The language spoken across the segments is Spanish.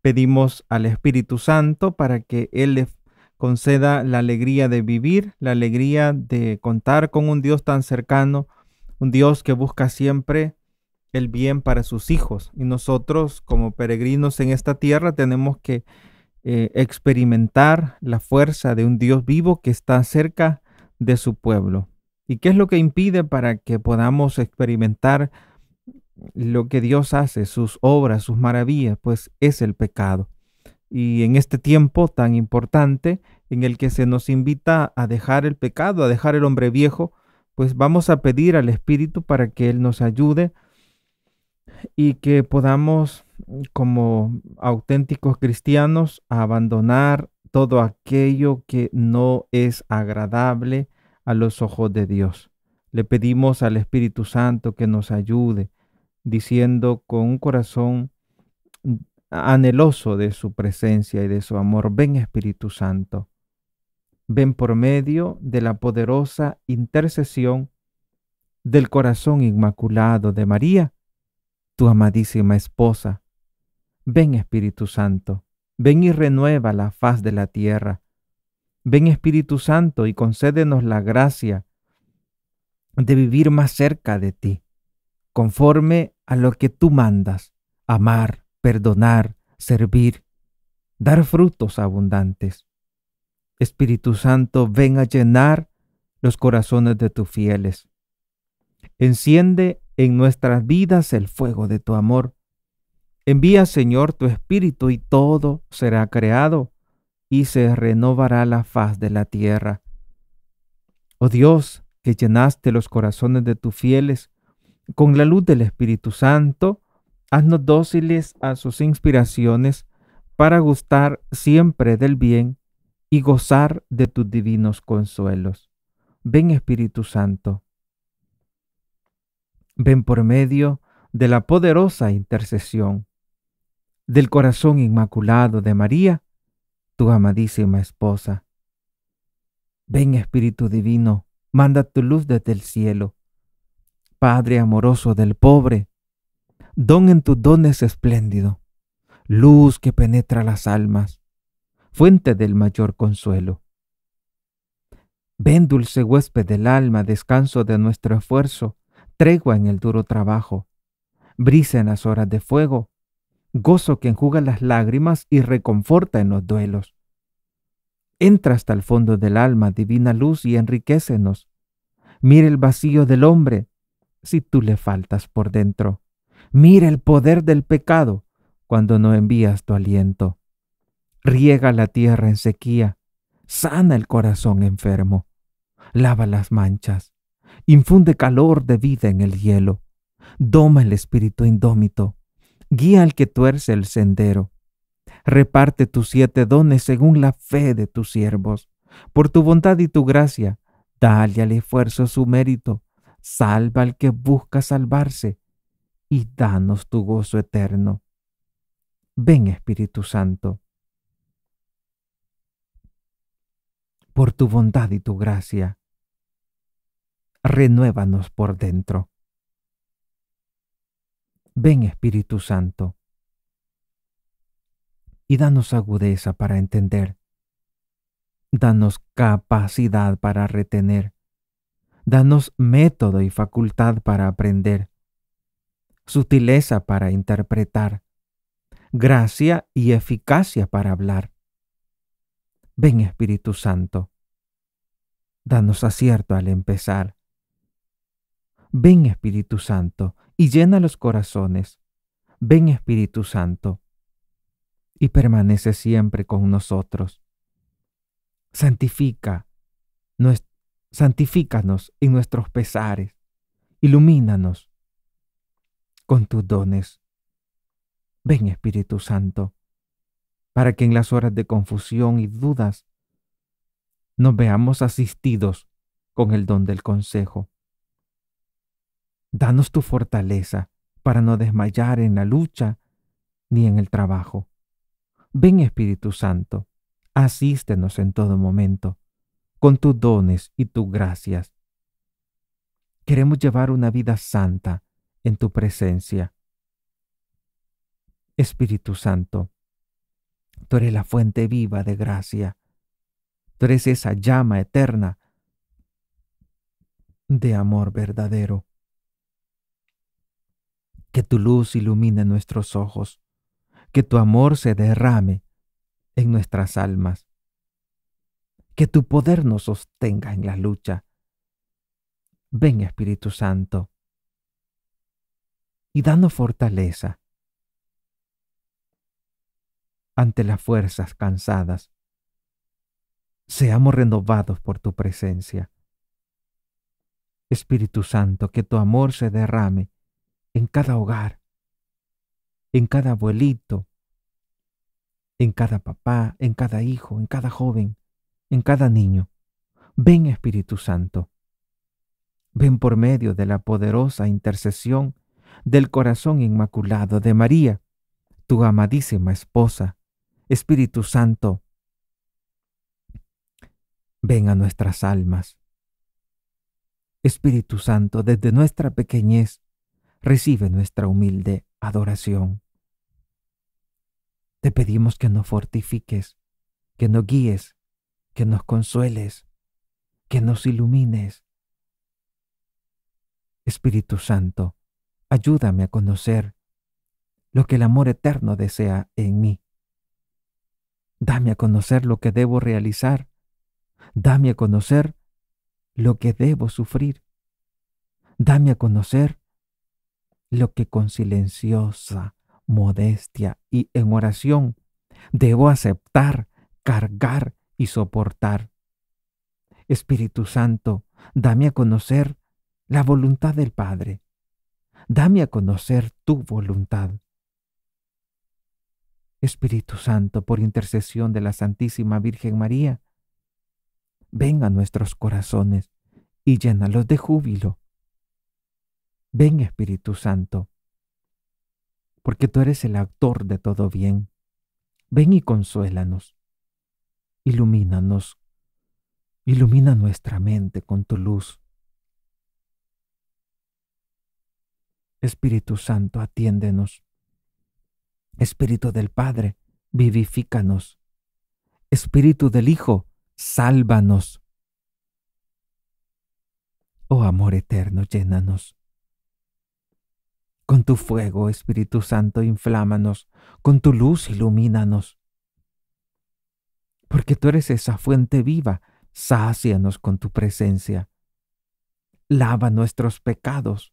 Pedimos al Espíritu Santo para que Él les conceda la alegría de vivir, la alegría de contar con un Dios tan cercano, un Dios que busca siempre el bien para sus hijos. Y nosotros como peregrinos en esta tierra tenemos que eh, experimentar la fuerza de un Dios vivo que está cerca de su pueblo. ¿Y qué es lo que impide para que podamos experimentar lo que Dios hace, sus obras, sus maravillas, pues es el pecado. Y en este tiempo tan importante en el que se nos invita a dejar el pecado, a dejar el hombre viejo, pues vamos a pedir al Espíritu para que Él nos ayude y que podamos, como auténticos cristianos, abandonar todo aquello que no es agradable a los ojos de Dios. Le pedimos al Espíritu Santo que nos ayude, diciendo con un corazón anheloso de su presencia y de su amor, ven Espíritu Santo, ven por medio de la poderosa intercesión del corazón inmaculado de María, tu amadísima esposa. Ven Espíritu Santo, ven y renueva la faz de la tierra. Ven Espíritu Santo y concédenos la gracia de vivir más cerca de ti, conforme a lo que tú mandas, amar, perdonar, servir, dar frutos abundantes. Espíritu Santo, ven a llenar los corazones de tus fieles. Enciende en nuestras vidas el fuego de tu amor. Envía, Señor, tu Espíritu y todo será creado y se renovará la faz de la tierra. Oh Dios, que llenaste los corazones de tus fieles con la luz del Espíritu Santo, haznos dóciles a sus inspiraciones para gustar siempre del bien y gozar de tus divinos consuelos. Ven Espíritu Santo. Ven por medio de la poderosa intercesión del corazón inmaculado de María, tu amadísima esposa. Ven Espíritu Divino, manda tu luz desde el cielo Padre amoroso del pobre, don en tus dones espléndido, luz que penetra las almas, fuente del mayor consuelo. Ven, dulce huésped del alma, descanso de nuestro esfuerzo, tregua en el duro trabajo, brisa en las horas de fuego, gozo que enjuga las lágrimas y reconforta en los duelos. Entra hasta el fondo del alma, divina luz, y enriquecenos. Mira el vacío del hombre, si tú le faltas por dentro. Mira el poder del pecado cuando no envías tu aliento. Riega la tierra en sequía, sana el corazón enfermo, lava las manchas, infunde calor de vida en el hielo, doma el espíritu indómito, guía al que tuerce el sendero. Reparte tus siete dones según la fe de tus siervos. Por tu bondad y tu gracia, dale al esfuerzo su mérito salva al que busca salvarse y danos tu gozo eterno. Ven Espíritu Santo. Por tu bondad y tu gracia, renuévanos por dentro. Ven Espíritu Santo y danos agudeza para entender. Danos capacidad para retener Danos método y facultad para aprender, sutileza para interpretar, gracia y eficacia para hablar. Ven Espíritu Santo, danos acierto al empezar. Ven Espíritu Santo y llena los corazones. Ven Espíritu Santo y permanece siempre con nosotros. Santifica nuestro santifícanos en nuestros pesares, ilumínanos con tus dones. Ven Espíritu Santo, para que en las horas de confusión y dudas nos veamos asistidos con el don del consejo. Danos tu fortaleza para no desmayar en la lucha ni en el trabajo. Ven Espíritu Santo, asístenos en todo momento con tus dones y tus gracias. Queremos llevar una vida santa en tu presencia. Espíritu Santo, tú eres la fuente viva de gracia. Tú eres esa llama eterna de amor verdadero. Que tu luz ilumine nuestros ojos, que tu amor se derrame en nuestras almas que tu poder nos sostenga en la lucha. Ven Espíritu Santo y danos fortaleza ante las fuerzas cansadas. Seamos renovados por tu presencia. Espíritu Santo, que tu amor se derrame en cada hogar, en cada abuelito, en cada papá, en cada hijo, en cada joven en cada niño. Ven Espíritu Santo. Ven por medio de la poderosa intercesión del corazón inmaculado de María, tu amadísima esposa. Espíritu Santo, ven a nuestras almas. Espíritu Santo, desde nuestra pequeñez, recibe nuestra humilde adoración. Te pedimos que nos fortifiques, que nos guíes que nos consueles, que nos ilumines. Espíritu Santo, ayúdame a conocer lo que el amor eterno desea en mí. Dame a conocer lo que debo realizar. Dame a conocer lo que debo sufrir. Dame a conocer lo que con silenciosa modestia y en oración debo aceptar, cargar y soportar. Espíritu Santo, dame a conocer la voluntad del Padre. Dame a conocer tu voluntad. Espíritu Santo, por intercesión de la Santísima Virgen María, ven a nuestros corazones y llénalos de júbilo. Ven Espíritu Santo, porque tú eres el actor de todo bien. Ven y consuélanos ilumínanos, ilumina nuestra mente con tu luz. Espíritu Santo, atiéndenos. Espíritu del Padre, vivifícanos. Espíritu del Hijo, sálvanos. Oh amor eterno, llénanos. Con tu fuego, Espíritu Santo, inflámanos, con tu luz ilumínanos porque tú eres esa fuente viva, sácianos con tu presencia. Lava nuestros pecados,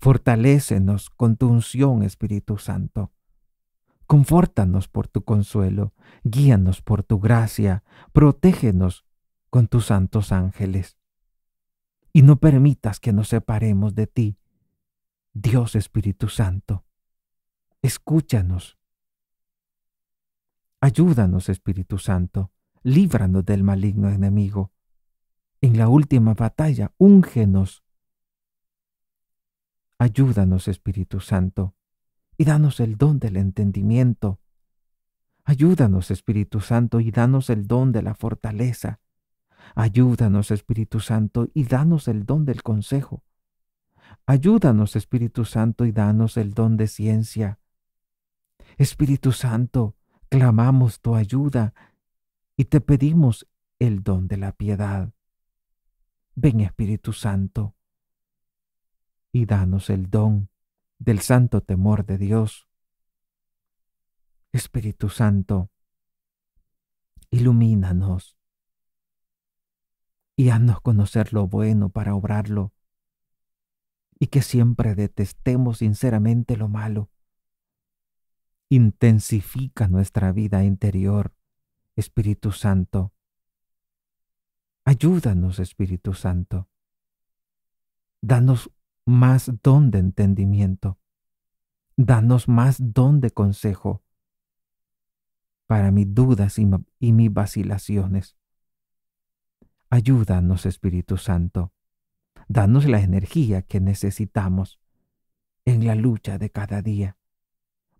fortalécenos con tu unción, Espíritu Santo. Confórtanos por tu consuelo, guíanos por tu gracia, protégenos con tus santos ángeles. Y no permitas que nos separemos de ti, Dios Espíritu Santo. Escúchanos Ayúdanos, Espíritu Santo, líbranos del maligno enemigo. En la última batalla, úngenos. Ayúdanos, Espíritu Santo, y danos el don del entendimiento. Ayúdanos, Espíritu Santo, y danos el don de la fortaleza. Ayúdanos, Espíritu Santo, y danos el don del consejo. Ayúdanos, Espíritu Santo, y danos el don de ciencia. Espíritu Santo, clamamos tu ayuda y te pedimos el don de la piedad. Ven Espíritu Santo y danos el don del santo temor de Dios. Espíritu Santo, ilumínanos y haznos conocer lo bueno para obrarlo, y que siempre detestemos sinceramente lo malo, Intensifica nuestra vida interior, Espíritu Santo. Ayúdanos, Espíritu Santo. Danos más don de entendimiento. Danos más don de consejo para mis dudas y, mis vacilaciones. Ayúdanos, Espíritu Santo. Danos la energía que necesitamos en la lucha de cada día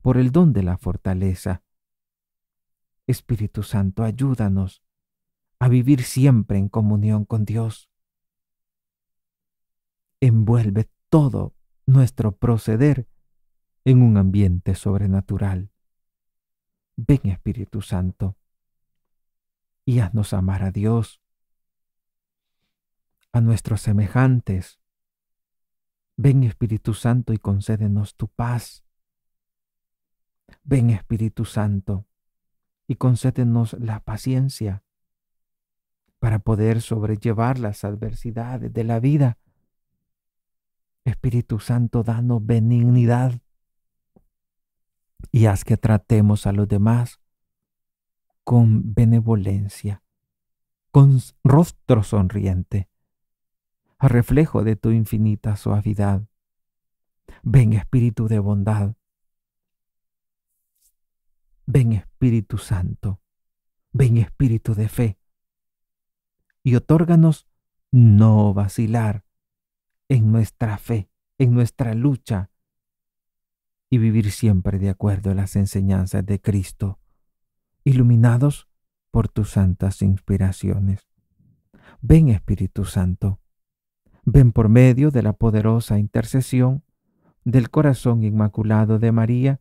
por el don de la fortaleza. Espíritu Santo, ayúdanos a vivir siempre en comunión con Dios. Envuelve todo nuestro proceder en un ambiente sobrenatural. Ven Espíritu Santo y haznos amar a Dios, a nuestros semejantes. Ven Espíritu Santo y concédenos tu paz Ven Espíritu Santo y concédenos la paciencia para poder sobrellevar las adversidades de la vida. Espíritu Santo, danos benignidad y haz que tratemos a los demás con benevolencia, con rostro sonriente, a reflejo de tu infinita suavidad. Ven Espíritu de bondad Ven Espíritu Santo, ven Espíritu de fe, y otórganos no vacilar en nuestra fe, en nuestra lucha, y vivir siempre de acuerdo a las enseñanzas de Cristo, iluminados por tus santas inspiraciones. Ven Espíritu Santo, ven por medio de la poderosa intercesión del corazón inmaculado de María,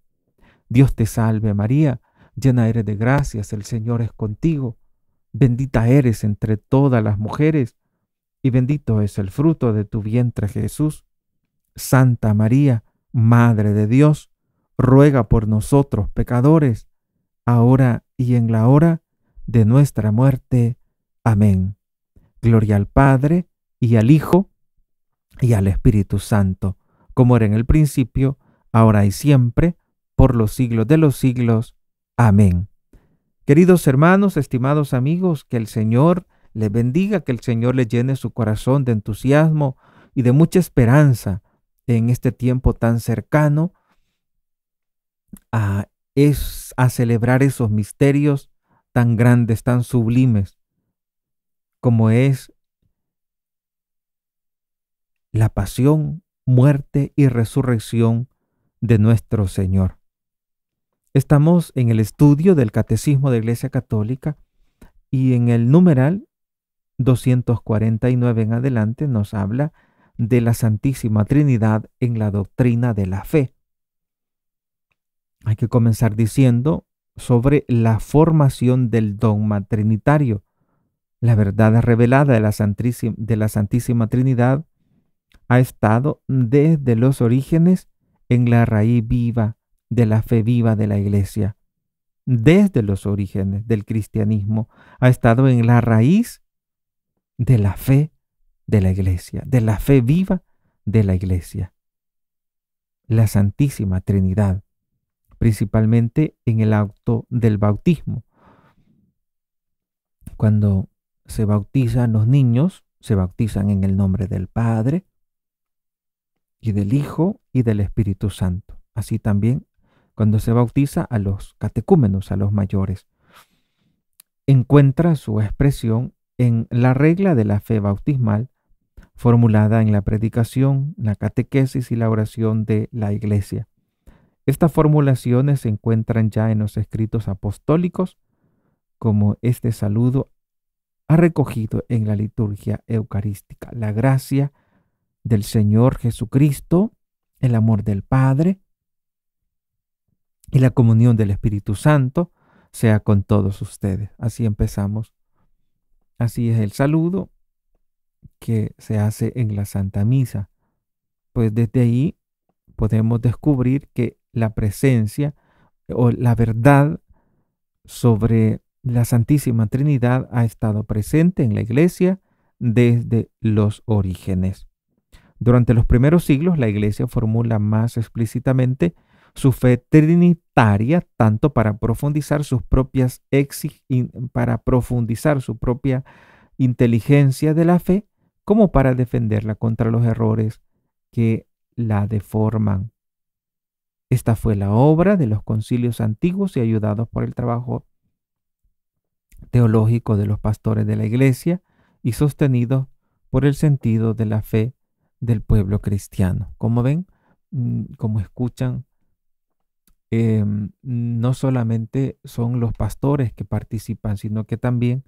Dios te salve María, llena eres de gracias, el Señor es contigo, bendita eres entre todas las mujeres, y bendito es el fruto de tu vientre Jesús. Santa María, Madre de Dios, ruega por nosotros pecadores, ahora y en la hora de nuestra muerte. Amén. Gloria al Padre, y al Hijo, y al Espíritu Santo, como era en el principio, ahora y siempre, por los siglos de los siglos. Amén. Queridos hermanos, estimados amigos, que el Señor les bendiga, que el Señor les llene su corazón de entusiasmo y de mucha esperanza en este tiempo tan cercano a, es, a celebrar esos misterios tan grandes, tan sublimes, como es la pasión, muerte y resurrección de nuestro Señor. Estamos en el estudio del Catecismo de Iglesia Católica y en el numeral 249 en adelante nos habla de la Santísima Trinidad en la doctrina de la fe. Hay que comenzar diciendo sobre la formación del dogma trinitario. La verdad revelada de la, Santísima, de la Santísima Trinidad ha estado desde los orígenes en la raíz viva de la fe viva de la Iglesia. Desde los orígenes del cristianismo ha estado en la raíz de la fe de la Iglesia, de la fe viva de la Iglesia. La Santísima Trinidad, principalmente en el acto del bautismo. Cuando se bautizan los niños, se bautizan en el nombre del Padre y del Hijo y del Espíritu Santo. Así también cuando se bautiza a los catecúmenos, a los mayores. Encuentra su expresión en la regla de la fe bautismal, formulada en la predicación, la catequesis y la oración de la Iglesia. Estas formulaciones se encuentran ya en los escritos apostólicos, como este saludo ha recogido en la liturgia eucarística. La gracia del Señor Jesucristo, el amor del Padre, y la comunión del Espíritu Santo sea con todos ustedes. Así empezamos. Así es el saludo que se hace en la Santa Misa. Pues desde ahí podemos descubrir que la presencia eh, o la verdad sobre la Santísima Trinidad ha estado presente en la Iglesia desde los orígenes. Durante los primeros siglos, la Iglesia formula más explícitamente su fe trinitaria, tanto para profundizar sus propias para profundizar su propia inteligencia de la fe, como para defenderla contra los errores que la deforman. Esta fue la obra de los concilios antiguos y ayudados por el trabajo teológico de los pastores de la iglesia y sostenidos por el sentido de la fe del pueblo cristiano. Como ven, mm, como escuchan, Em, no solamente son los pastores que participan, sino que también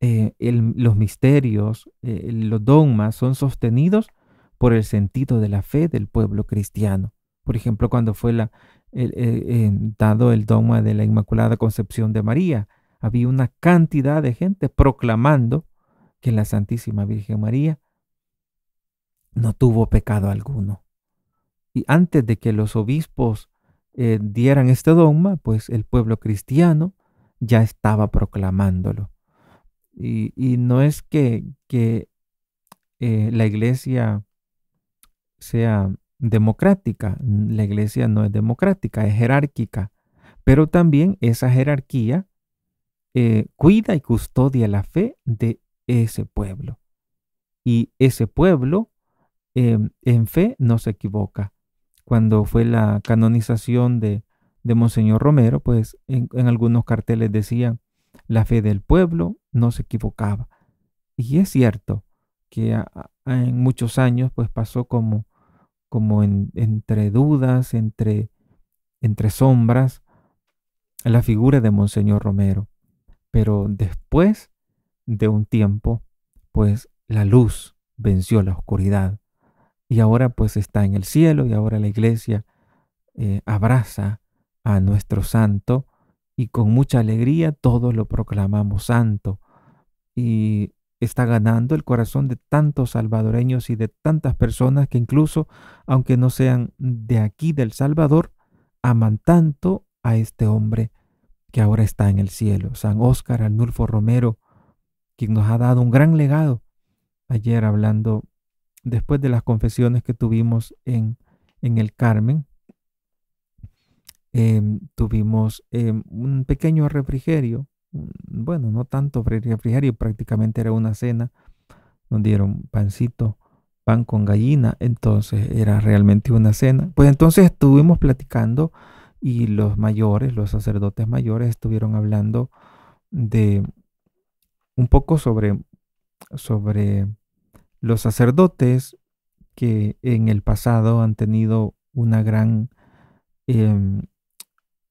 eh, los misterios, eh, los dogmas son sostenidos por el sentido de la fe del pueblo cristiano. Por ejemplo, cuando fue eh, dado el dogma de la Inmaculada Concepción de María, había una cantidad de gente proclamando que la Santísima Virgen María no tuvo pecado alguno. Y antes de que los obispos eh, dieran este dogma, pues el pueblo cristiano ya estaba proclamándolo. Y, no es que, eh, la iglesia sea democrática, la iglesia no es democrática, es jerárquica, pero también esa jerarquía eh, cuida y custodia la fe de ese pueblo. Y ese pueblo em, en fe no se equivoca cuando fue la canonización de, de Monseñor Romero, pues en, algunos carteles decían, la fe del pueblo no se equivocaba. Y es cierto que en muchos años pues pasó como, como entre dudas, entre, entre sombras, la figura de Monseñor Romero. Pero después de un tiempo, pues la luz venció la oscuridad y ahora pues está en el cielo y ahora la iglesia eh, abraza a nuestro santo y con mucha alegría todos lo proclamamos santo y está ganando el corazón de tantos salvadoreños y de tantas personas que incluso aunque no sean de aquí del Salvador, aman tanto a este hombre que ahora está en el cielo, San Óscar Arnulfo Romero, quien nos ha dado un gran legado. Ayer hablando después de las confesiones que tuvimos en, el Carmen, em, tuvimos em, un pequeño refrigerio, bueno, no tanto refrigerio, prácticamente era una cena, nos dieron pancito, pan con gallina, entonces era realmente una cena. Pues entonces estuvimos platicando y los mayores, los sacerdotes mayores estuvieron hablando de un poco sobre, sobre los sacerdotes que en el pasado han tenido una gran, em,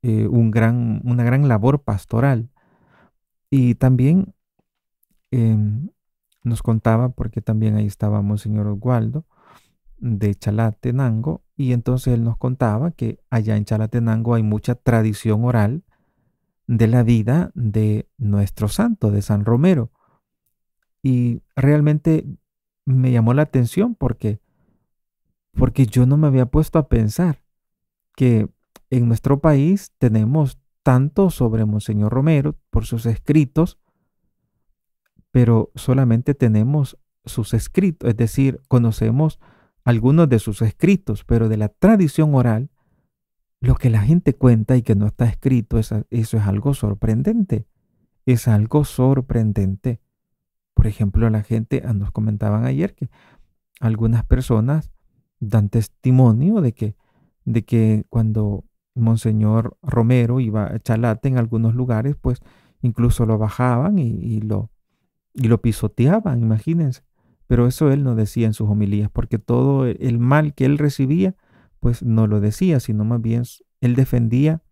eh, un gran, una gran labor pastoral. Y también em, nos contaba, porque también ahí estaba Monseñor Oswaldo de Chalatenango, y entonces él nos contaba que allá en Chalatenango hay mucha tradición oral de la vida de nuestro santo, de San Romero. Y realmente me llamó la atención porque, porque yo no me había puesto a pensar que en nuestro país tenemos tanto sobre Monseñor Romero por sus escritos, pero solamente tenemos sus escritos, es decir, conocemos algunos de sus escritos, pero de la tradición oral, lo que la gente cuenta y que no está escrito, eso es algo sorprendente, es algo sorprendente. Por ejemplo, la gente, ah, nos comentaban ayer que algunas personas dan testimonio de que, de que cuando Monseñor Romero iba a Chalate en algunos lugares, pues incluso lo bajaban y, lo, y lo pisoteaban, imagínense. Pero eso él no decía en sus homilías, porque todo e, el mal que él recibía, pues no lo decía, sino más bien él defendía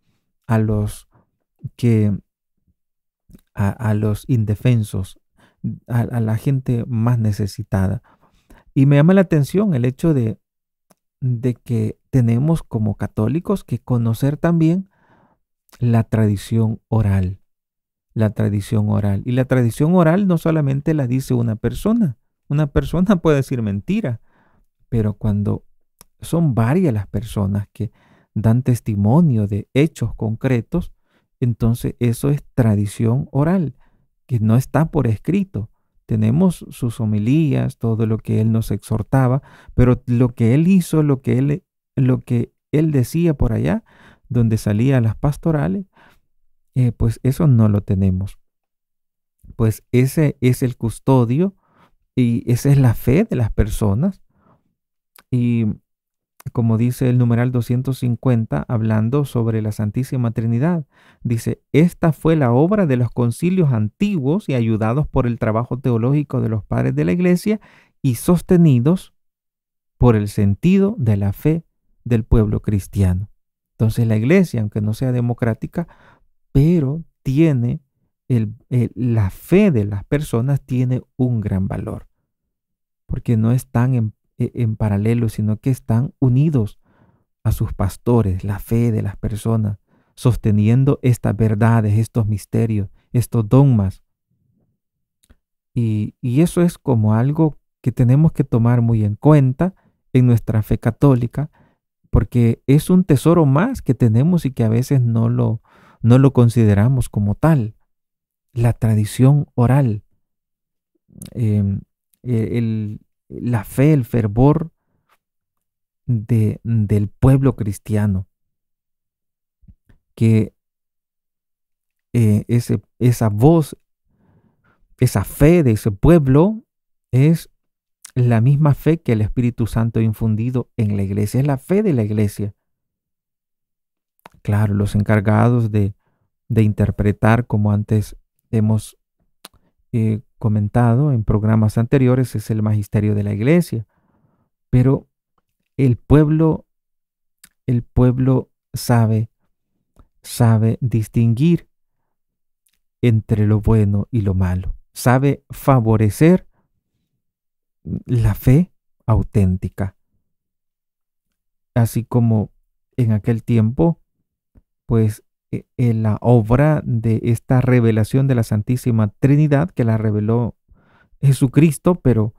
a los que a, a los indefensos, a, la gente más necesitada. Y me llama la atención el hecho de, de que tenemos como católicos que conocer también la tradición oral. La tradición oral. Y la tradición oral no solamente la dice una persona. Una persona puede decir mentira, pero cuando son varias las personas que dan testimonio de hechos concretos, entonces eso es tradición oral que no está por escrito. Tenemos sus homilías, todo lo que él nos exhortaba, pero lo que él hizo, lo que él, lo que él decía por allá, donde salía las pastorales, eh, pues eso no lo tenemos. Pues ese es el custodio y esa es la fe de las personas. Y como dice el numeral 250, hablando sobre la Santísima Trinidad. Dice, esta fue la obra de los concilios antiguos y ayudados por el trabajo teológico de los padres de la Iglesia y sostenidos por el sentido de la fe del pueblo cristiano. Entonces la Iglesia, aunque no sea democrática, pero tiene eh, la fe de las personas, tiene un gran valor, porque no están en e-, en paralelo, sino que están unidos a sus pastores, la fe de las personas, sosteniendo estas verdades, estos misterios, estos dogmas. Y, eso es como algo que tenemos que tomar muy en cuenta en nuestra fe católica, porque es un tesoro más que tenemos y que a veces no lo, no lo consideramos como tal. La tradición oral, em, e-, el, la fe, el fervor del pueblo cristiano, que eh, esa voz, esa fe de ese pueblo es la misma fe que el Espíritu Santo ha infundido en la iglesia, es la fe de la iglesia. Claro, los encargados de, de interpretar, como antes hemos eh, comentado en programas anteriores es el magisterio de la iglesia. Pero el pueblo, el pueblo sabe, sabe distinguir entre lo bueno y lo malo. Sabe favorecer la fe auténtica. Así como en aquel tiempo, pues eh, la obra de esta revelación de la Santísima Trinidad que la reveló Jesucristo, pero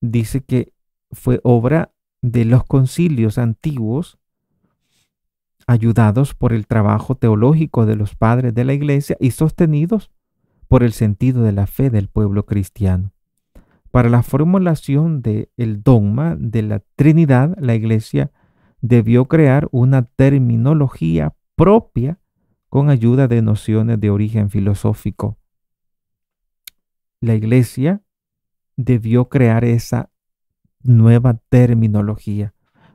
dice que fue obra de los concilios antiguos, ayudados por el trabajo teológico de los padres de la Iglesia y sostenidos por el sentido de la fe del pueblo cristiano. Para la formulación del dogma de la Trinidad, la Iglesia debió crear una terminología propia con ayuda de nociones de origen filosófico. La iglesia debió crear esa nueva terminología,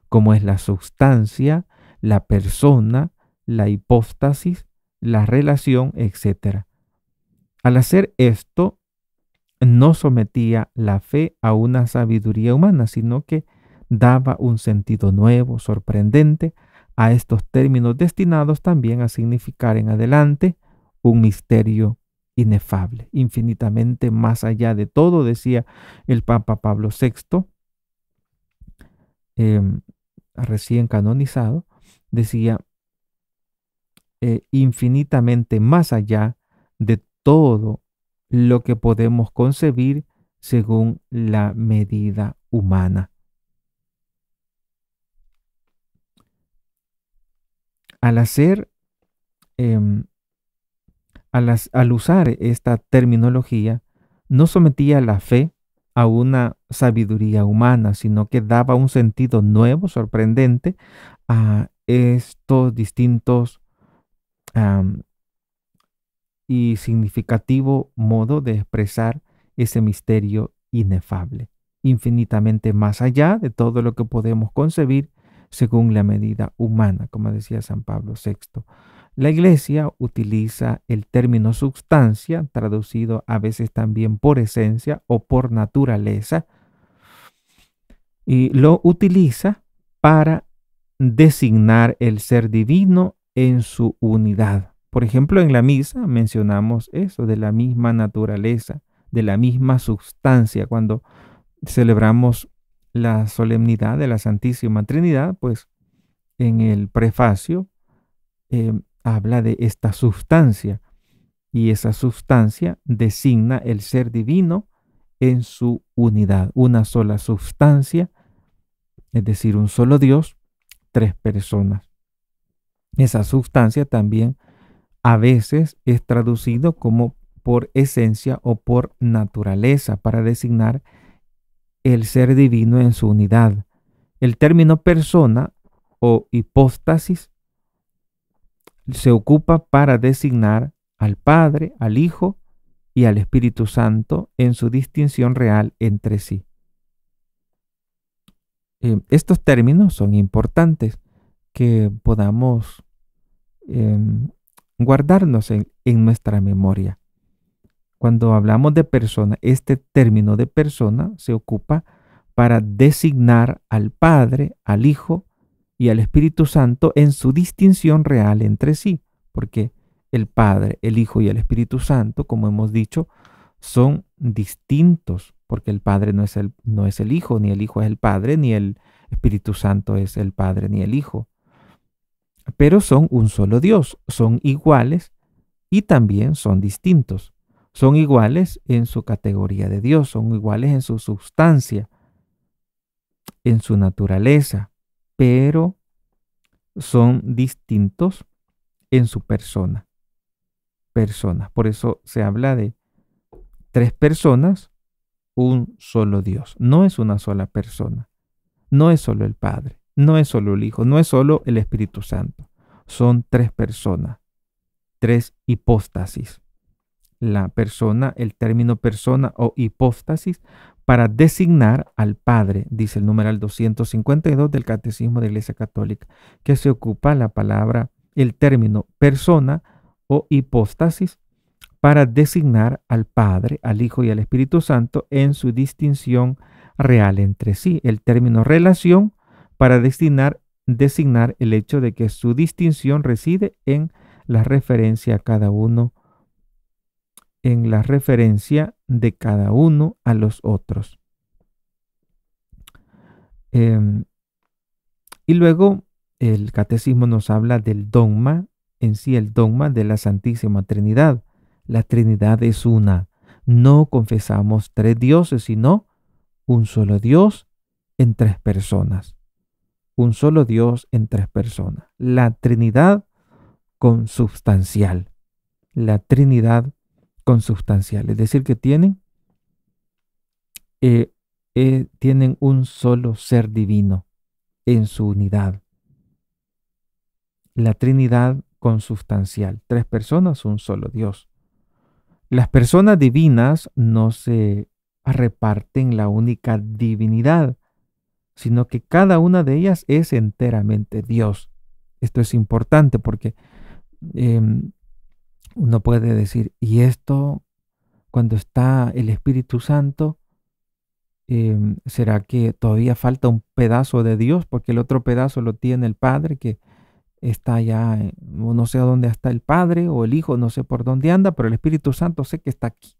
como es la sustancia, la persona, la hipóstasis, la relación, etc. Al hacer esto, no sometía la fe a una sabiduría humana, sino que daba un sentido nuevo, sorprendente, a estos términos destinados también a significar en adelante un misterio inefable, infinitamente más allá de todo, decía el Papa Pablo VI, em, recién canonizado, decía, eh, infinitamente más allá de todo lo que podemos concebir según la medida humana. al hacer, em, al, usar esta terminología, no sometía la fe a una sabiduría humana, sino que daba un sentido nuevo, sorprendente, a estos distintos y significativo modo de expresar ese misterio inefable, infinitamente más allá de todo lo que podemos concebir según la medida humana, como decía San Pablo VI. La Iglesia utiliza el término sustancia, traducido a veces también por esencia o por naturaleza, y lo utiliza para designar el ser divino en su unidad. Por ejemplo, en la misa mencionamos eso, de la misma naturaleza, de la misma sustancia, cuando celebramos la solemnidad de la Santísima Trinidad, pues en el prefacio em, habla de esta sustancia y esa sustancia designa el ser divino en su unidad, una sola sustancia, es decir, un solo Dios, tres personas. Esa sustancia también a veces es traducido como por esencia o por naturaleza para designar el ser divino en su unidad. El término persona o hipóstasis se ocupa para designar al Padre, al Hijo y al Espíritu Santo en su distinción real entre sí. Em, estos términos son importantes que podamos em, guardarnos en nuestra memoria. Cuando hablamos de persona, este término de persona se ocupa para designar al Padre, al Hijo y al Espíritu Santo en su distinción real entre sí, porque el Padre, el Hijo y el Espíritu Santo, como hemos dicho, son distintos, porque el Padre no es el, no es el Hijo, ni el Hijo es el Padre, ni el Espíritu Santo es el Padre, ni el Hijo. Pero son un solo Dios, son iguales y también son distintos. Son iguales en su categoría de Dios, son iguales en su sustancia, en su naturaleza, pero son distintos en su persona. Personas. Por eso se habla de tres personas, un solo Dios. No es una sola persona. No es solo el Padre, no es solo el Hijo, no es solo el Espíritu Santo. Son tres personas, tres hipóstasis la persona, el término persona o hipóstasis para designar al Padre, dice el numeral 252 del Catecismo de la Iglesia Católica, que se ocupa la palabra, el término persona o hipóstasis para designar al Padre, al Hijo y al Espíritu Santo en su distinción real entre sí. El término relación para designar, designar el hecho de que su distinción reside en la referencia a cada uno en la referencia de cada uno a los otros. Em, y luego el catecismo nos habla del dogma, en sí el dogma de la Santísima Trinidad. La Trinidad es una. No confesamos tres dioses, sino un solo Dios en tres personas. Un solo Dios en tres personas. La Trinidad consubstancial. La Trinidad es decir, que tienen, eh, eh, tienen un solo ser divino en su unidad. La Trinidad consustancial, tres personas, un solo Dios. Las personas divinas no se reparten la única divinidad, sino que cada una de ellas es enteramente Dios. Esto es importante porque em, uno puede decir, y esto cuando está el Espíritu Santo, em, ¿será que todavía falta un pedazo de Dios? Porque el otro pedazo lo tiene el Padre, que está allá, eh, no sé dónde está el Padre o el Hijo, no sé por dónde anda, pero el Espíritu Santo sé que está aquí.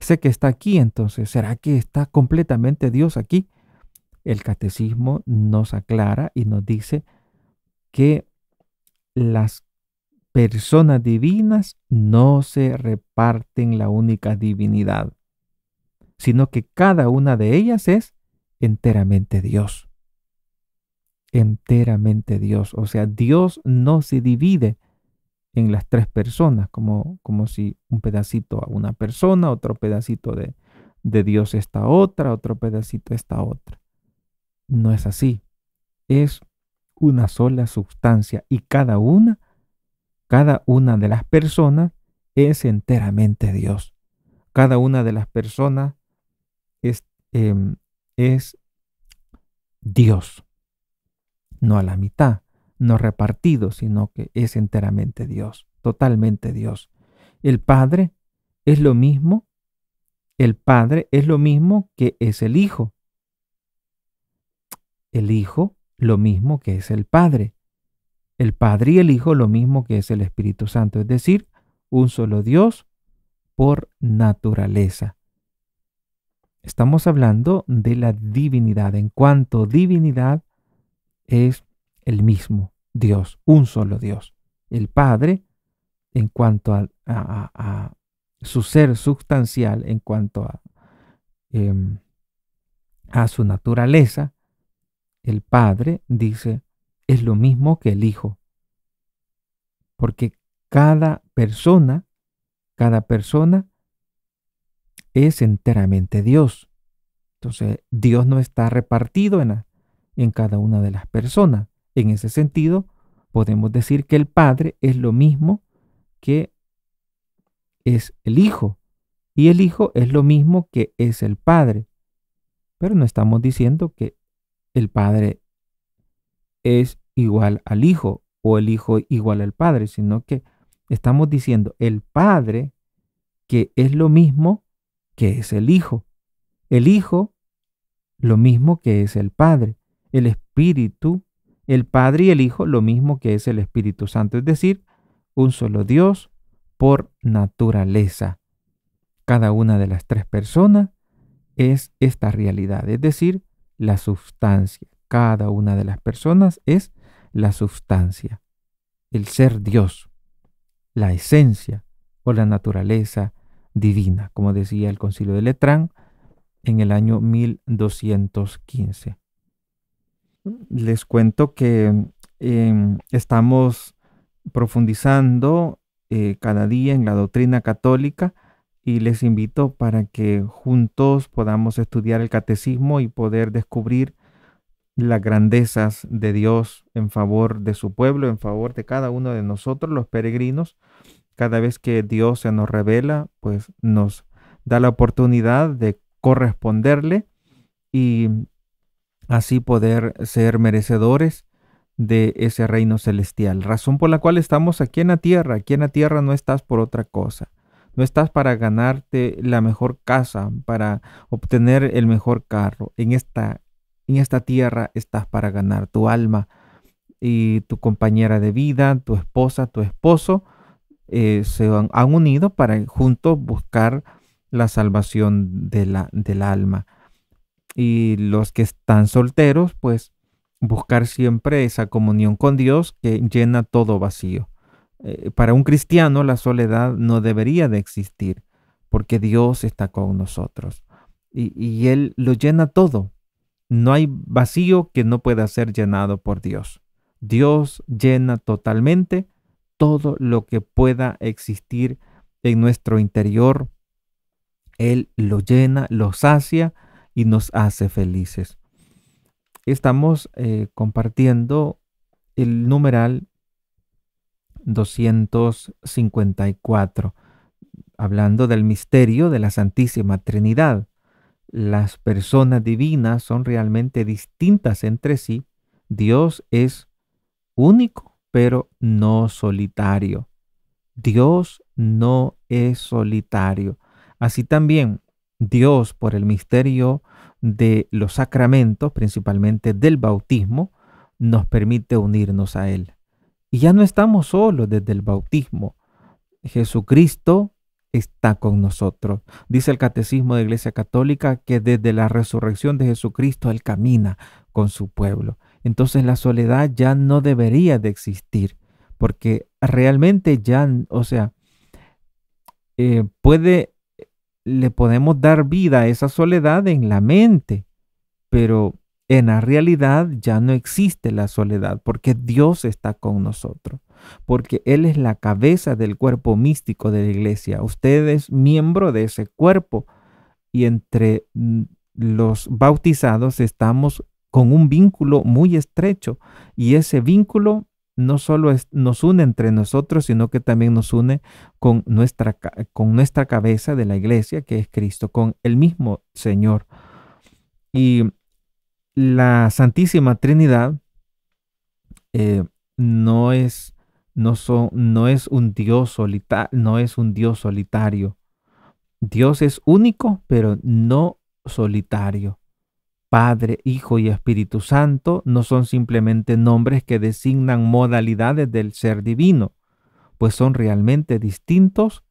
Sé que está aquí, entonces, ¿será que está completamente Dios aquí? El catecismo nos aclara y nos dice que las personas divinas no se reparten la única divinidad, sino que cada una de ellas es enteramente Dios. Enteramente Dios. O sea, Dios no se divide en las tres personas, como, como si un pedacito a una persona, otro pedacito de, de Dios esta otra, otro pedacito esta otra. No es así. Es una sola sustancia y cada una cada una de las personas es enteramente Dios. Cada una de las personas es, em, es Dios. No a la mitad, no repartido, sino que es enteramente Dios, totalmente Dios. El Padre es lo mismo, el Padre es lo mismo que es el Hijo. El Hijo lo mismo que es el Padre el Padre y el Hijo, lo mismo que es el Espíritu Santo, es decir, un solo Dios por naturaleza. Estamos hablando de la divinidad. En cuanto divinidad, es el mismo Dios, un solo Dios. El Padre, en cuanto a, su ser sustancial, en cuanto a em, su naturaleza, el Padre dice, es lo mismo que el Hijo. Porque cada persona, cada persona es enteramente Dios. Entonces, Dios no está repartido en, en cada una de las personas. En ese sentido, podemos decir que el Padre es lo mismo que es el Hijo. Y el Hijo es lo mismo que es el Padre. Pero no estamos diciendo que el Padre es igual al Hijo o el Hijo igual al Padre, sino que estamos diciendo el Padre que es lo mismo que es el Hijo. El Hijo lo mismo que es el Padre. El Espíritu, el Padre y el Hijo lo mismo que es el Espíritu Santo. Es decir, un solo Dios por naturaleza. Cada una de las tres personas es esta realidad, es decir, la sustancia cada una de las personas es la sustancia, el ser Dios, la esencia o la naturaleza divina, como decía el concilio de Letrán en el año 1215. Les cuento que em, estamos profundizando eh, cada día en la doctrina católica y les invito para que juntos podamos estudiar el catecismo y poder descubrir las grandezas de Dios en favor de su pueblo, en favor de cada uno de nosotros, los peregrinos. Cada vez que Dios se nos revela, pues nos da la oportunidad de corresponderle y así poder ser merecedores de ese reino celestial. Razón por la cual estamos aquí en la tierra. Aquí en la tierra no estás por otra cosa. No estás para ganarte la mejor casa, para obtener el mejor carro. En esta en esta tierra estás para ganar tu alma y tu compañera de vida, tu esposa, tu esposo, eh, se han, unido para juntos buscar la salvación de la, del alma. Y los que están solteros, pues buscar siempre esa comunión con Dios que llena todo vacío. Eh, para un cristiano la soledad no debería de existir, porque Dios está con nosotros y Él lo llena todo no hay vacío que no pueda ser llenado por Dios. Dios llena totalmente todo lo que pueda existir en nuestro interior. Él lo llena, lo sacia y nos hace felices. Estamos eh, compartiendo el numeral 254, hablando del misterio de la Santísima Trinidad las personas divinas son realmente distintas entre sí. Dios es único, pero no solitario. Dios no es solitario. Así también Dios, por el misterio de los sacramentos, principalmente del bautismo, nos permite unirnos a Él. Y ya no estamos solos desde el bautismo. Jesucristo está con nosotros. Dice el Catecismo de Iglesia Católica que desde la resurrección de Jesucristo Él camina con su pueblo. Entonces la soledad ya no debería de existir, porque realmente ya, o sea, eh, puede, le podemos dar vida a esa soledad en la mente, pero en la realidad ya no existe la soledad porque Dios está con nosotros, porque Él es la cabeza del cuerpo místico de la iglesia. Usted es miembro de ese cuerpo y entre mm, los bautizados estamos con un vínculo muy estrecho y ese vínculo no solo nos une entre nosotros, sino que también nos une con nuestra, con nuestra cabeza de la iglesia, que es Cristo, con el mismo Señor. Y la Santísima Trinidad eh, no, es, no, es un Dios no es un Dios solitario. Dios es único, pero no solitario. Padre, Hijo y Espíritu Santo no son simplemente nombres que designan modalidades del ser divino, pues son realmente distintos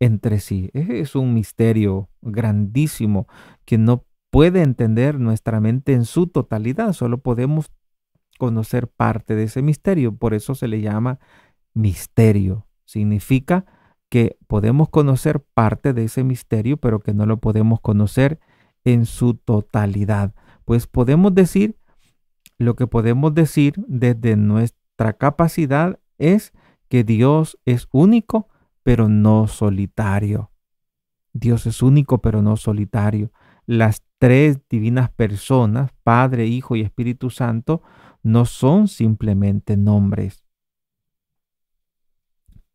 entre sí. Es un misterio grandísimo que no puede entender nuestra mente en su totalidad, solo podemos conocer parte de ese misterio, por eso se le llama misterio. Significa que podemos conocer parte de ese misterio, pero que no lo podemos conocer en su totalidad. Pues podemos decir, lo que podemos decir desde nuestra capacidad es que Dios es único, pero no solitario. Dios es único, pero no solitario las tres divinas personas, Padre, Hijo y Espíritu Santo, no son simplemente nombres.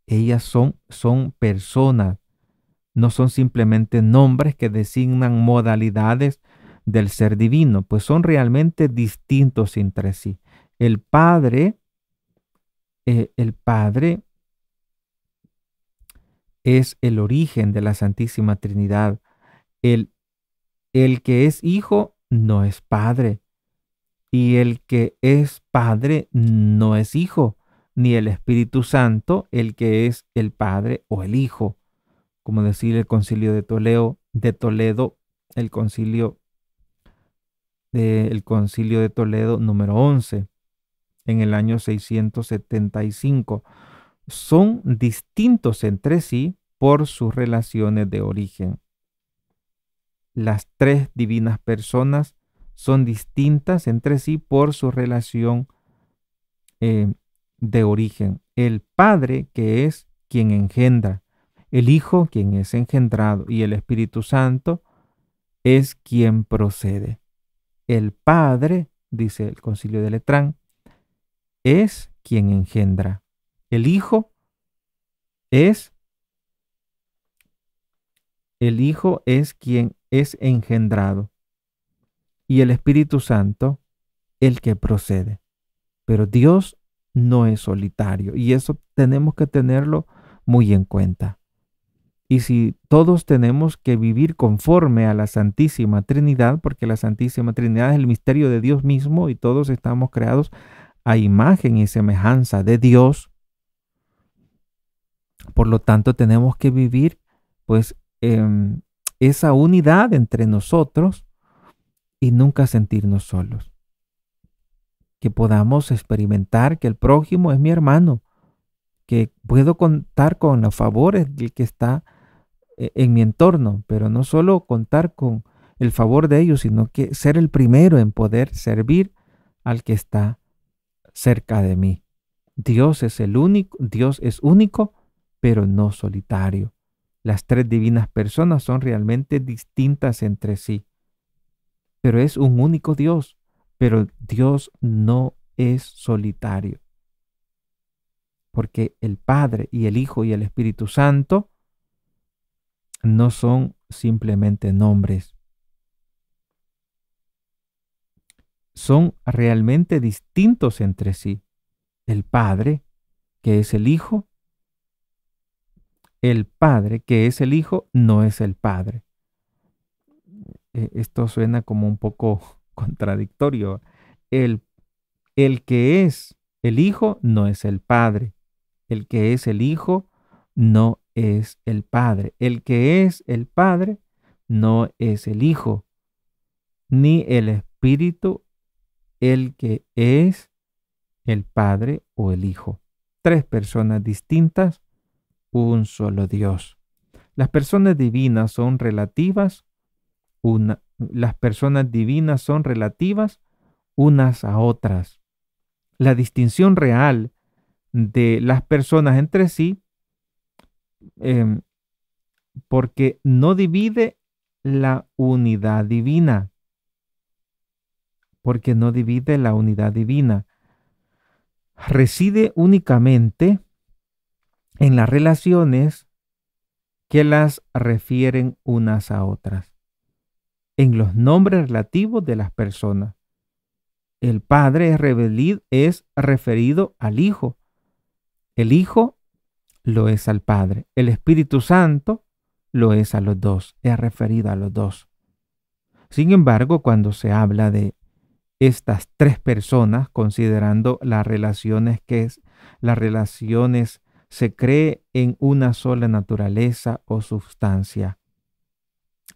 Ellas son, son personas, no son simplemente nombres que designan modalidades del ser divino, pues son realmente distintos entre sí. El Padre, eh, el Padre es el origen de la Santísima Trinidad. El el que es hijo no es padre, y el que es padre no es hijo, ni el Espíritu Santo, el que es el Padre o el Hijo. Como decir el concilio de Toledo, de Toledo el concilio de, el concilio de Toledo número 11 en el año 675. Son distintos entre sí por sus relaciones de origen. Las tres divinas personas son distintas entre sí por su relación eh, de origen. El Padre, que es quien engendra, el Hijo, quien es engendrado, y el Espíritu Santo es quien procede. El Padre, dice el concilio de Letrán, es quien engendra. El Hijo es el Hijo es quien es engendrado y el Espíritu Santo el que procede. Pero Dios no es solitario y eso tenemos que tenerlo muy en cuenta. Y si todos tenemos que vivir conforme a la Santísima Trinidad, porque la Santísima Trinidad es el misterio de Dios mismo y todos estamos creados a imagen y semejanza de Dios, por lo tanto tenemos que vivir pues em, esa unidad entre nosotros y nunca sentirnos solos. Que podamos experimentar que el prójimo es mi hermano, que puedo contar con los favores del que está eh, en mi entorno, pero no solo contar con el favor de ellos, sino que ser el primero en poder servir al que está cerca de mí. Dios es el único, Dios es único, pero no solitario. Las tres divinas personas son realmente distintas entre sí. Pero es un único Dios. Pero Dios no es solitario. Porque el Padre y el Hijo y el Espíritu Santo no son simplemente nombres. Son realmente distintos entre sí. El Padre, que es el Hijo, el Padre, que es el Hijo, no es el Padre. E, esto suena como un poco contradictorio. El, el que es el Hijo no es el Padre. El que es el Hijo no es el Padre. El que es el Padre no es el Hijo, ni el Espíritu, el que es el Padre o el Hijo. Tres personas distintas un solo Dios. Las personas divinas son relativas, una, las personas divinas son relativas unas a otras. La distinción real de las personas entre sí, em, porque no divide la unidad divina, porque no divide la unidad divina, reside únicamente en las relaciones que las refieren unas a otras, en los nombres relativos de las personas. El Padre es referido al Hijo, el Hijo lo es al Padre, el Espíritu Santo lo es a los dos, es referido a los dos. Sin embargo, cuando se habla de estas tres personas, considerando las relaciones que es, las relaciones se cree en una sola naturaleza o sustancia.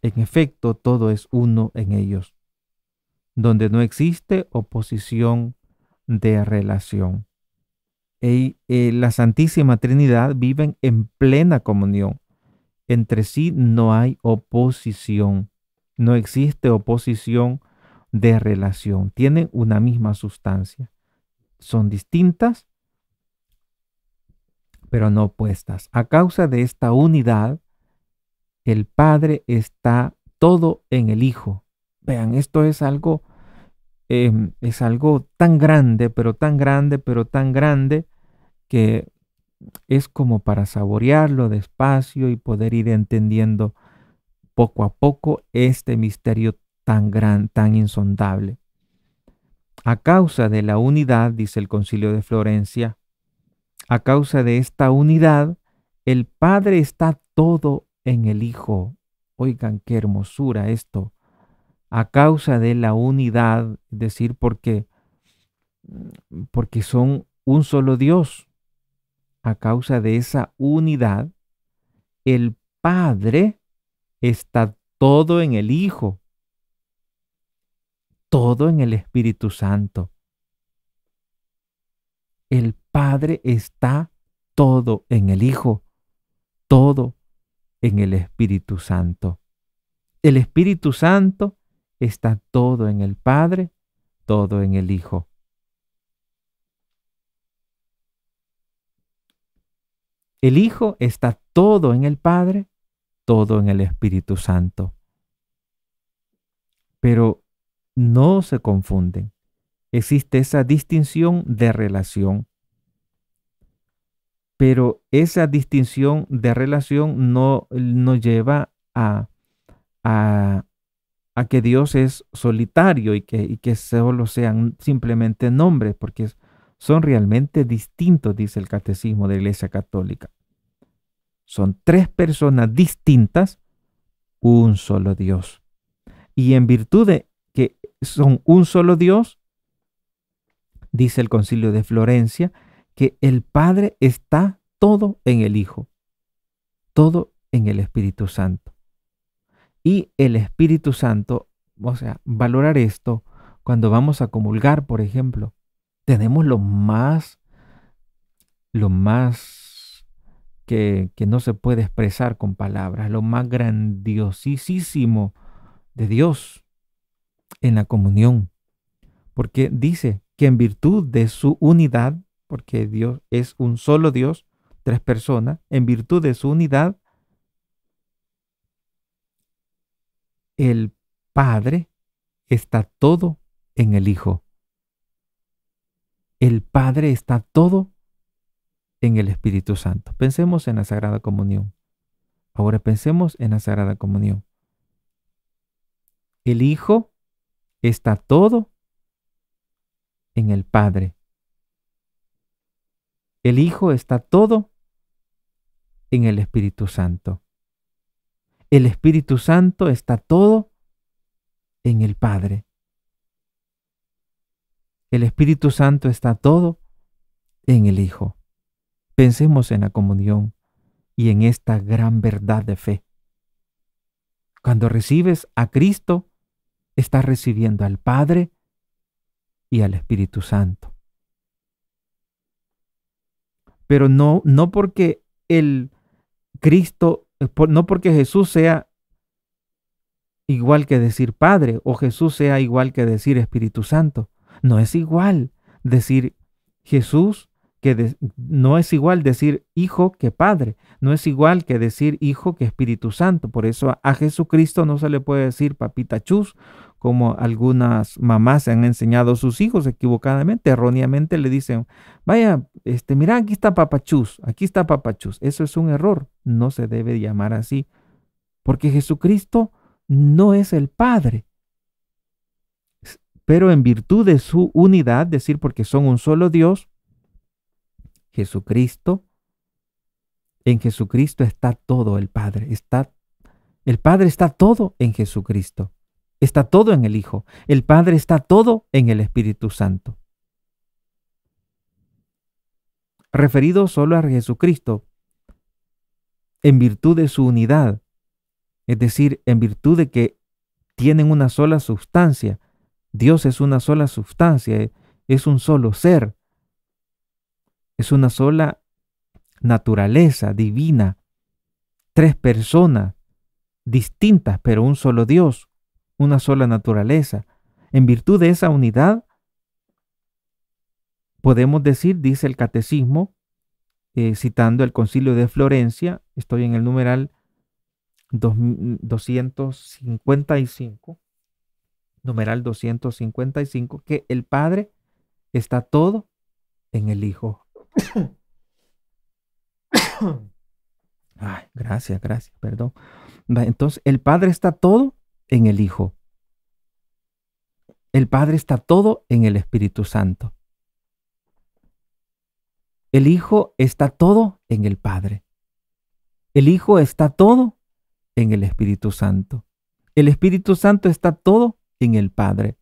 En efecto, todo es uno en ellos, donde no existe oposición de relación. y eh, la Santísima Trinidad viven en plena comunión. Entre sí no hay oposición. No existe oposición de relación. Tienen una misma sustancia. Son distintas, pero no opuestas. A causa de esta unidad, el Padre está todo en el Hijo. Vean, esto es algo, em, es algo tan grande, pero tan grande, pero tan grande, que es como para saborearlo despacio y poder ir entendiendo poco a poco este misterio tan gran, tan insondable. A causa de la unidad, dice el concilio de Florencia, a causa de esta unidad, el Padre está todo en el Hijo. Oigan qué hermosura esto. A causa de la unidad, es decir, porque, mm, porque son un solo Dios. A causa de esa unidad, el Padre está todo en el Hijo, todo en el Espíritu Santo el Padre está todo en el Hijo, todo en el Espíritu Santo. El Espíritu Santo está todo en el Padre, todo en el Hijo. El Hijo está todo en el Padre, todo en el Espíritu Santo. Pero no se confunden existe esa distinción de relación. Pero esa distinción de relación no nos lleva a, a, que Dios es solitario y que, y que solo sean simplemente nombres, porque son realmente distintos, dice el catecismo de la Iglesia Católica. Son tres personas distintas, un solo Dios. Y en virtud de que son un solo Dios, dice el concilio de Florencia, que el Padre está todo en el Hijo, todo en el Espíritu Santo. Y el Espíritu Santo, o sea, valorar esto cuando vamos a comulgar, por ejemplo, tenemos lo más, lo más que, no se puede expresar con palabras, lo más grandiosísimo de Dios en la comunión. Porque dice, que en virtud de su unidad, porque Dios es un solo Dios, tres personas, en virtud de su unidad, el Padre está todo en el Hijo. El Padre está todo en el Espíritu Santo. Pensemos en la Sagrada Comunión. Ahora pensemos en la Sagrada Comunión. El Hijo está todo en el Padre. El Hijo está todo en el Espíritu Santo. El Espíritu Santo está todo en el Padre. El Espíritu Santo está todo en el Hijo. Pensemos en la comunión y en esta gran verdad de fe. Cuando recibes a Cristo, estás recibiendo al Padre y al Espíritu Santo. Pero no, no porque el Cristo, eh, no porque Jesús sea igual que decir Padre o Jesús sea igual que decir Espíritu Santo. No es igual decir Jesús que no es igual decir hijo que padre, no es igual que decir hijo que Espíritu Santo. Por eso a, a Jesucristo no se le puede decir papita chus como algunas mamás han enseñado a sus hijos equivocadamente, erróneamente le dicen, vaya, este, mira, aquí está papachus, aquí está papachus, Eso es un error, no se debe llamar así, porque Jesucristo no es el Padre. Pero en virtud de su unidad, decir, porque son un solo Dios, Jesucristo, en Jesucristo está todo el Padre, está el Padre está todo en Jesucristo está todo en el Hijo, el Padre está todo en el Espíritu Santo. Referido solo a Jesucristo, en virtud de su unidad, es decir, en virtud de que tienen una sola sustancia, Dios es una sola sustancia, es un solo ser, es una sola naturaleza divina, tres personas distintas, pero un solo Dios, una sola naturaleza. En virtud de esa unidad, podemos decir, dice el catecismo, eh, citando el concilio de Florencia, estoy en el numeral 255, numeral 255, que el Padre está todo en el Hijo. gracias, gracias, perdón. Entonces, el Padre está todo en el Hijo. El Padre está todo en el Espíritu Santo. El Hijo está todo en el Padre. El Hijo está todo en el Espíritu Santo. El Espíritu Santo está todo en el Padre.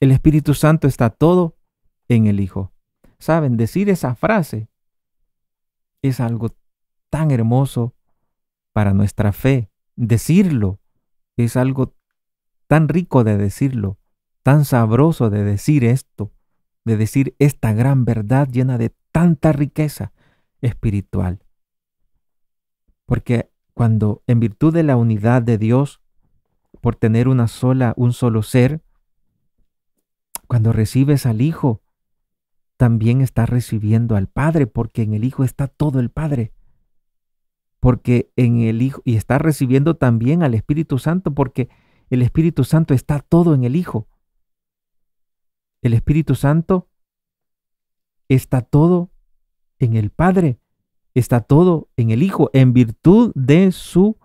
El Espíritu Santo está todo en el Hijo. Saben, decir esa frase es algo tan hermoso para nuestra fe. Decirlo es algo tan rico de decirlo, tan sabroso de decir esto, de decir esta gran verdad llena de tanta riqueza espiritual. Porque cuando en virtud de la unidad de Dios, por tener una sola, un solo ser, cuando recibes al Hijo, también estás recibiendo al Padre, porque en el Hijo está todo el Padre porque en el Hijo, y está recibiendo también al Espíritu Santo, porque el Espíritu Santo está todo en el Hijo. El Espíritu Santo está todo en el Padre, está todo en el Hijo, en virtud de su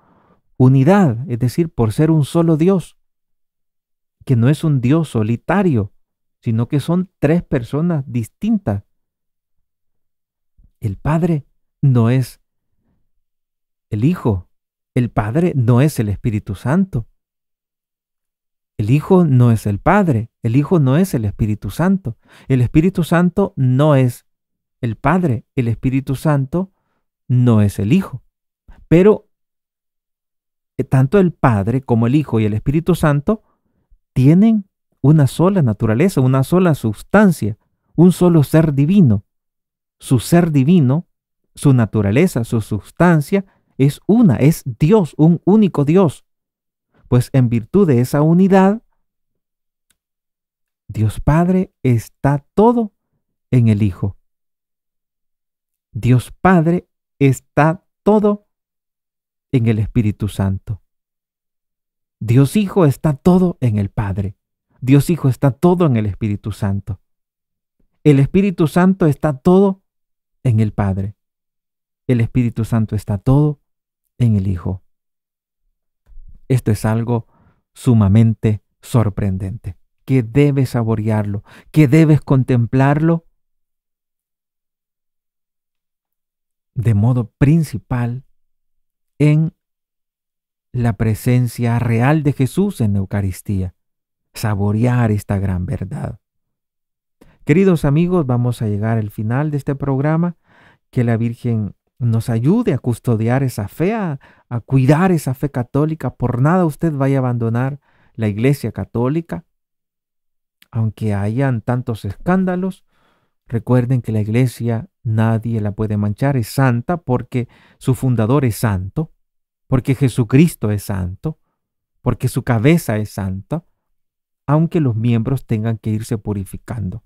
unidad, es decir, por ser un solo Dios, que no es un Dios solitario, sino que son tres personas distintas. El Padre no es el Hijo. El Padre no es el Espíritu Santo. El Hijo no es el Padre, el Hijo no es el Espíritu Santo, el Espíritu Santo no es el Padre, el Espíritu Santo no es el Hijo. Pero eh, tanto el Padre como el Hijo y el Espíritu Santo tienen una sola naturaleza, una sola sustancia, un solo ser divino. Su ser divino, su naturaleza, su sustancia es una, es Dios, un único Dios. Pues en virtud de esa unidad, Dios Padre está todo en el Hijo. Dios Padre está todo en el Espíritu Santo. Dios Hijo está todo en el Padre. Dios Hijo está todo en el Espíritu Santo. El Espíritu Santo está todo en el Padre. El Espíritu Santo está todo en el Hijo. Esto es algo sumamente sorprendente, que debes saborearlo, que debes contemplarlo de modo principal en la presencia real de Jesús en la Eucaristía, saborear esta gran verdad. Queridos amigos, vamos a llegar al final de este programa. Que la Virgen nos ayude a custodiar esa fe, a, cuidar esa fe católica. Por nada usted vaya a abandonar la iglesia católica. Aunque hayan tantos escándalos, recuerden que la iglesia nadie la puede manchar. Es santa porque su fundador es santo, porque Jesucristo es santo, porque su cabeza es santa, aunque los miembros tengan que irse purificando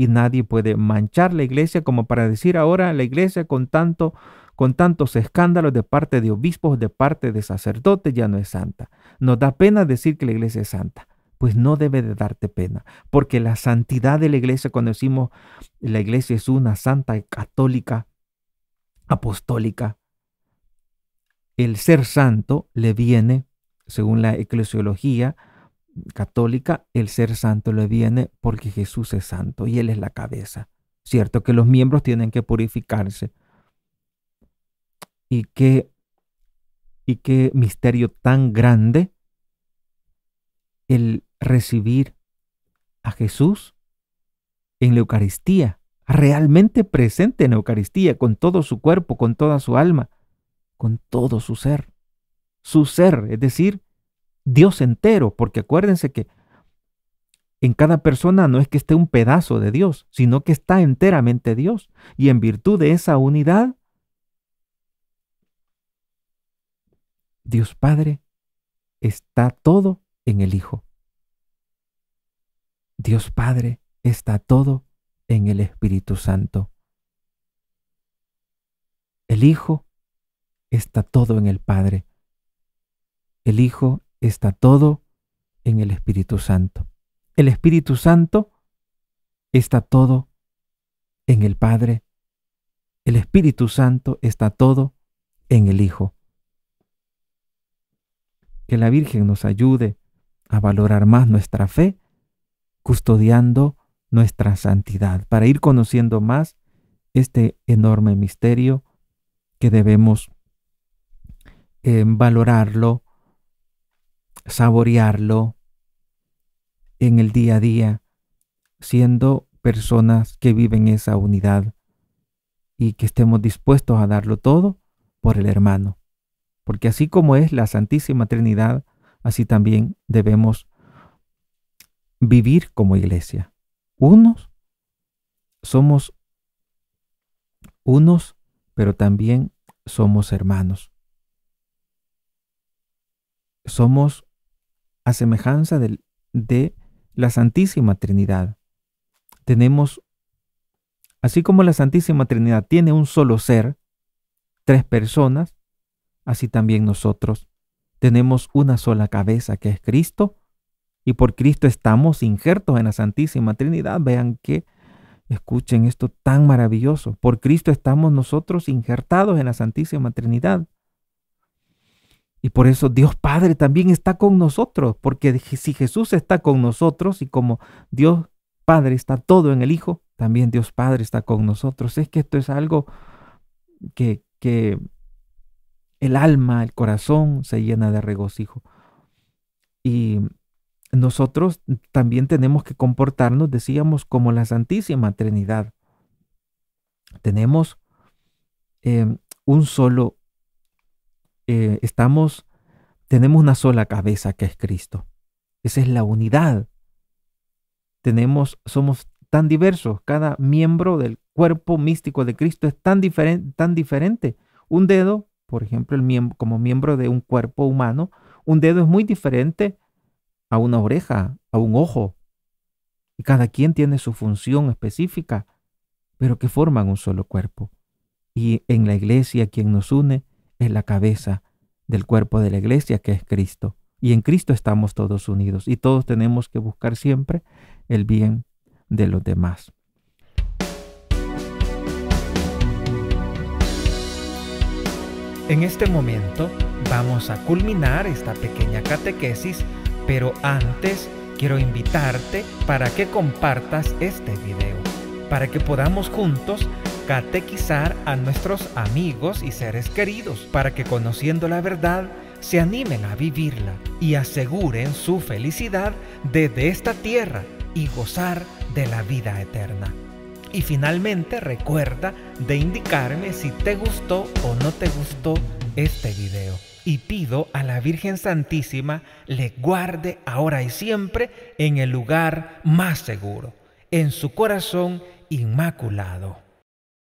y nadie puede manchar la iglesia como para decir ahora la iglesia con tanto con tantos escándalos de parte de obispos, de parte de sacerdotes, ya no es santa. Nos da pena decir que la iglesia es santa. Pues no debe de darte pena, porque la santidad de la iglesia, cuando decimos la iglesia es una santa católica, apostólica, el ser santo le viene, según la eclesiología, católica, el ser santo le viene porque Jesús es santo y Él es la cabeza. Cierto que los miembros tienen que purificarse. Y qué, y qué misterio tan grande el recibir a Jesús en la Eucaristía, realmente presente en la Eucaristía, con todo su cuerpo, con toda su alma, con todo su ser. Su ser, es decir, Dios entero, porque acuérdense que en cada persona no es que esté un pedazo de Dios, sino que está enteramente Dios. Y en virtud de esa unidad, Dios Padre está todo en el Hijo. Dios Padre está todo en el Espíritu Santo. El Hijo está todo en el Padre. El Hijo está todo en el Espíritu Santo. El Espíritu Santo está todo en el Padre. El Espíritu Santo está todo en el Hijo. Que la Virgen nos ayude a valorar más nuestra fe, custodiando nuestra santidad, para ir conociendo más este enorme misterio que debemos eh, valorarlo, saborearlo en el día a día, siendo personas que viven esa unidad y que estemos dispuestos a darlo todo por el hermano. Porque así como es la Santísima Trinidad, así también debemos vivir como iglesia. Unos somos unos, pero también somos hermanos. Somos semejanza de, de la Santísima Trinidad. Tenemos, así como la Santísima Trinidad tiene un solo ser, tres personas, así también nosotros tenemos una sola cabeza que es Cristo, y por Cristo estamos injertos en la Santísima Trinidad. Vean que, escuchen esto tan maravilloso, por Cristo estamos nosotros injertados en la Santísima Trinidad. Y por eso Dios Padre también está con nosotros, porque si Jesús está con nosotros y como Dios Padre está todo en el Hijo, también Dios Padre está con nosotros. Es que esto es algo que, el alma, el corazón se llena de regocijo. Y nosotros también tenemos que comportarnos, decíamos, como la Santísima Trinidad. Tenemos eh, un solo eh, estamos, tenemos una sola cabeza que es Cristo. Esa es la unidad. Tenemos, somos tan diversos. Cada miembro del cuerpo místico de Cristo es tan, diferente tan diferente. Un dedo, por ejemplo, el miembro, como miembro de un cuerpo humano, un dedo es muy diferente a una oreja, a un ojo. Y cada quien tiene su función específica, pero que forman un solo cuerpo. Y en la iglesia quien nos une es la cabeza del cuerpo de la iglesia que es Cristo. Y en Cristo estamos todos unidos y todos tenemos que buscar siempre el bien de los demás. En este momento vamos a culminar esta pequeña catequesis, pero antes quiero invitarte para que compartas este video, para que podamos juntos catequizar a nuestros amigos y seres queridos para que conociendo la verdad se animen a vivirla y aseguren su felicidad desde esta tierra y gozar de la vida eterna. Y finalmente recuerda de indicarme si te gustó o no te gustó este video. Y pido a la Virgen Santísima le guarde ahora y siempre en el lugar más seguro, en su corazón inmaculado.